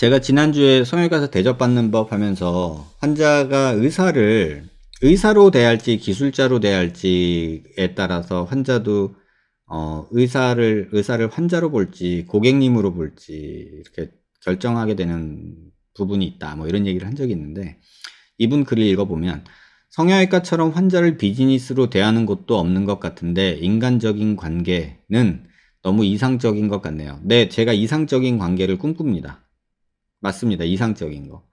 제가 지난주에 성형외과에서 대접받는 법 하면서 환자가 의사를 의사로 대할지 기술자로 대할지에 따라서 환자도 어, 의사를 의사를 환자로 볼지 고객님으로 볼지 이렇게 결정하게 되는 부분이 있다. 뭐 이런 얘기를 한 적이 있는데 이분 글을 읽어보면 성형외과처럼 환자를 비즈니스로 대하는 곳도 없는 것 같은데 인간적인 관계는 너무 이상적인 것 같네요. 네, 제가 이상적인 관계를 꿈꿉니다. 맞습니다. 이상적인 거.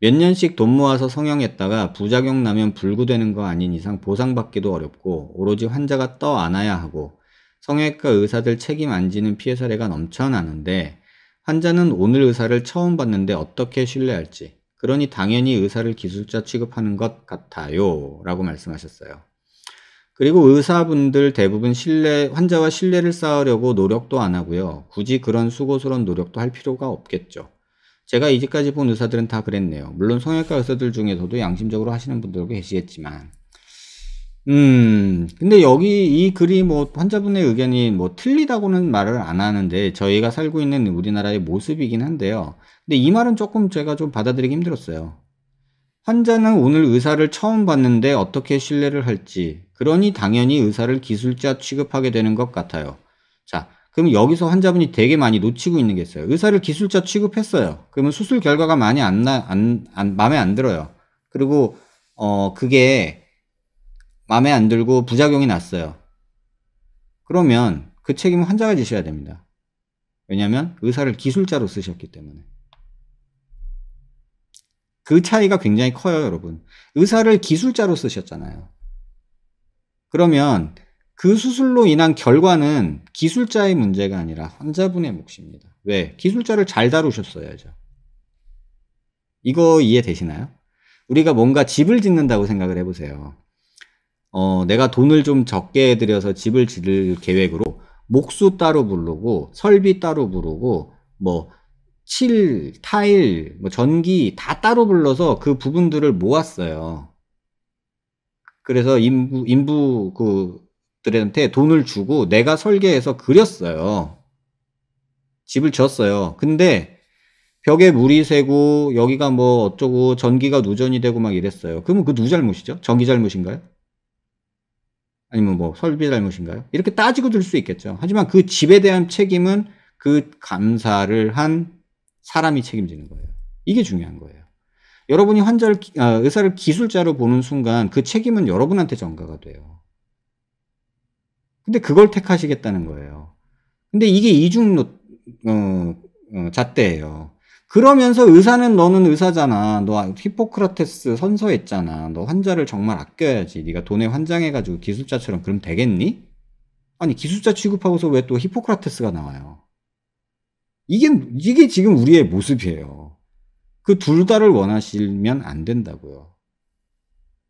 몇 년씩 돈 모아서 성형했다가 부작용 나면 불구되는 거 아닌 이상 보상받기도 어렵고 오로지 환자가 떠 안아야 하고 성형외과 의사들 책임 안 지는 피해 사례가 넘쳐나는데 환자는 오늘 의사를 처음 봤는데 어떻게 신뢰할지 그러니 당연히 의사를 기술자 취급하는 것 같아요 라고 말씀하셨어요. 그리고 의사분들 대부분 신뢰, 환자와 신뢰를 쌓으려고 노력도 안 하고요. 굳이 그런 수고스러운 노력도 할 필요가 없겠죠. 제가 이제까지 본 의사들은 다 그랬네요. 물론 성형외과 의사들 중에서도 양심적으로 하시는 분들도 계시겠지만. 음, 근데 여기 이 글이 뭐 환자분의 의견이 뭐 틀리다고는 말을 안 하는데 저희가 살고 있는 우리나라의 모습이긴 한데요. 근데 이 말은 조금 제가 좀 받아들이기 힘들었어요. 환자는 오늘 의사를 처음 봤는데 어떻게 신뢰를 할지, 그러니 당연히 의사를 기술자 취급하게 되는 것 같아요. 자, 그럼 여기서 환자분이 되게 많이 놓치고 있는 게 있어요. 의사를 기술자 취급했어요. 그러면 수술 결과가 많이 안, 나, 안, 안, 마음에 안 들어요. 그리고, 어, 그게 마음에 안 들고 부작용이 났어요. 그러면 그 책임은 환자가 지셔야 됩니다. 왜냐면 하 의사를 기술자로 쓰셨기 때문에. 그 차이가 굉장히 커요, 여러분. 의사를 기술자로 쓰셨잖아요. 그러면 그 수술로 인한 결과는 기술자의 문제가 아니라 환자분의 몫입니다. 왜? 기술자를 잘 다루셨어야죠. 이거 이해되시나요? 우리가 뭔가 집을 짓는다고 생각을 해보세요. 어, 내가 돈을 좀 적게 들여서 집을 지을 계획으로 목수 따로 부르고 설비 따로 부르고 뭐 칠, 타일, 뭐 전기 다 따로 불러서 그 부분들을 모았어요. 그래서 인부 인부 그 들한테 돈을 주고 내가 설계해서 그렸어요. 집을 지었어요. 근데 벽에 물이 새고 여기가 뭐 어쩌고 전기가 누전이 되고 막 이랬어요. 그러면 그 누 잘못이죠? 전기 잘못인가요? 아니면 뭐 설비 잘못인가요? 이렇게 따지고 들 수 있겠죠. 하지만 그 집에 대한 책임은 그 감사를 한 사람이 책임지는 거예요. 이게 중요한 거예요. 여러분이 환자를 아, 의사를 기술자로 보는 순간 그 책임은 여러분한테 전가가 돼요. 근데 그걸 택하시겠다는 거예요. 근데 이게 이중노 어, 어, 잣대예요. 그러면서 의사는 너는 의사잖아. 너 히포크라테스 선서했잖아. 너 환자를 정말 아껴야지. 네가 돈에 환장해가지고 기술자처럼 그럼 되겠니? 아니 기술자 취급하고서 왜 또 히포크라테스가 나와요? 이게 이게 지금 우리의 모습이에요. 그 둘 다를 원하시면 안 된다고요.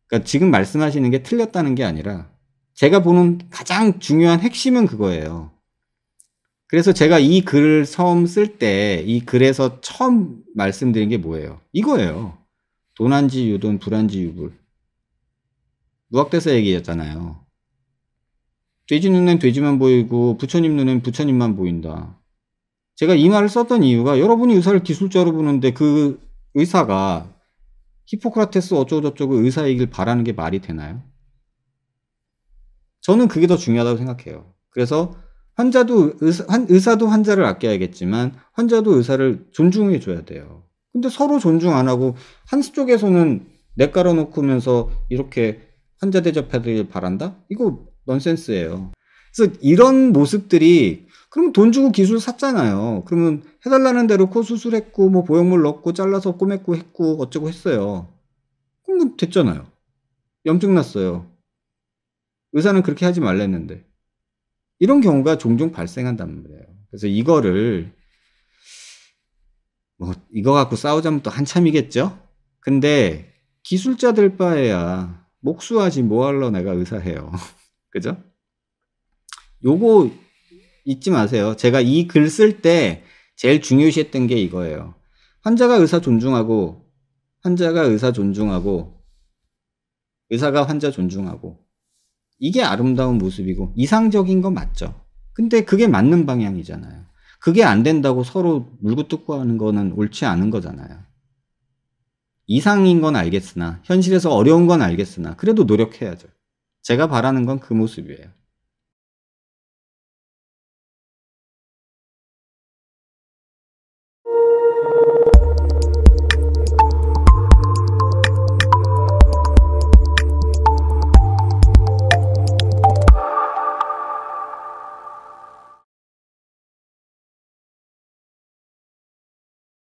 그러니까 지금 말씀하시는 게 틀렸다는 게 아니라 제가 보는 가장 중요한 핵심은 그거예요. 그래서 제가 이 글을 처음 쓸 때 이 글에서 처음 말씀드린 게 뭐예요? 이거예요. 도난지 유돈 불안지 유불. 무학대사 얘기였잖아요. 돼지 눈엔 돼지만 보이고 부처님 눈엔 부처님만 보인다. 제가 이 말을 썼던 이유가 여러분이 의사를 기술자로 보는데 그 의사가 히포크라테스 어쩌고저쩌고 의사이길 바라는 게 말이 되나요? 저는 그게 더 중요하다고 생각해요. 그래서 환자도 의사, 의사도 환자를 아껴야겠지만 환자도 의사를 존중해 줘야 돼요. 근데 서로 존중 안 하고 한쪽에서는 내 깔아놓고면서 이렇게 환자 대접하길 바란다? 이거 넌센스예요. 그래서 이런 모습들이 그럼 돈 주고 기술 샀잖아요. 그러면 해달라는 대로 코 수술했고 뭐 보형물 넣고 잘라서 꼬맸고 했고 어쩌고 했어요. 그럼 됐잖아요. 염증 났어요. 의사는 그렇게 하지 말랬는데. 이런 경우가 종종 발생한단 말이에요. 그래서 이거를 뭐 이거 갖고 싸우자면 또 한참이겠죠? 근데 기술자 들 바에야 목수하지 뭐할러 내가 의사해요. 그죠? 요거 잊지 마세요. 제가 이 글 쓸 때 제일 중요시했던 게 이거예요. 환자가 의사 존중하고 환자가 의사 존중하고 의사가 환자 존중하고 이게 아름다운 모습이고 이상적인 건 맞죠. 근데 그게 맞는 방향이잖아요. 그게 안 된다고 서로 물고 뜯고 하는 거는 옳지 않은 거잖아요. 이상인 건 알겠으나 현실에서 어려운 건 알겠으나 그래도 노력해야죠. 제가 바라는 건 그 모습이에요.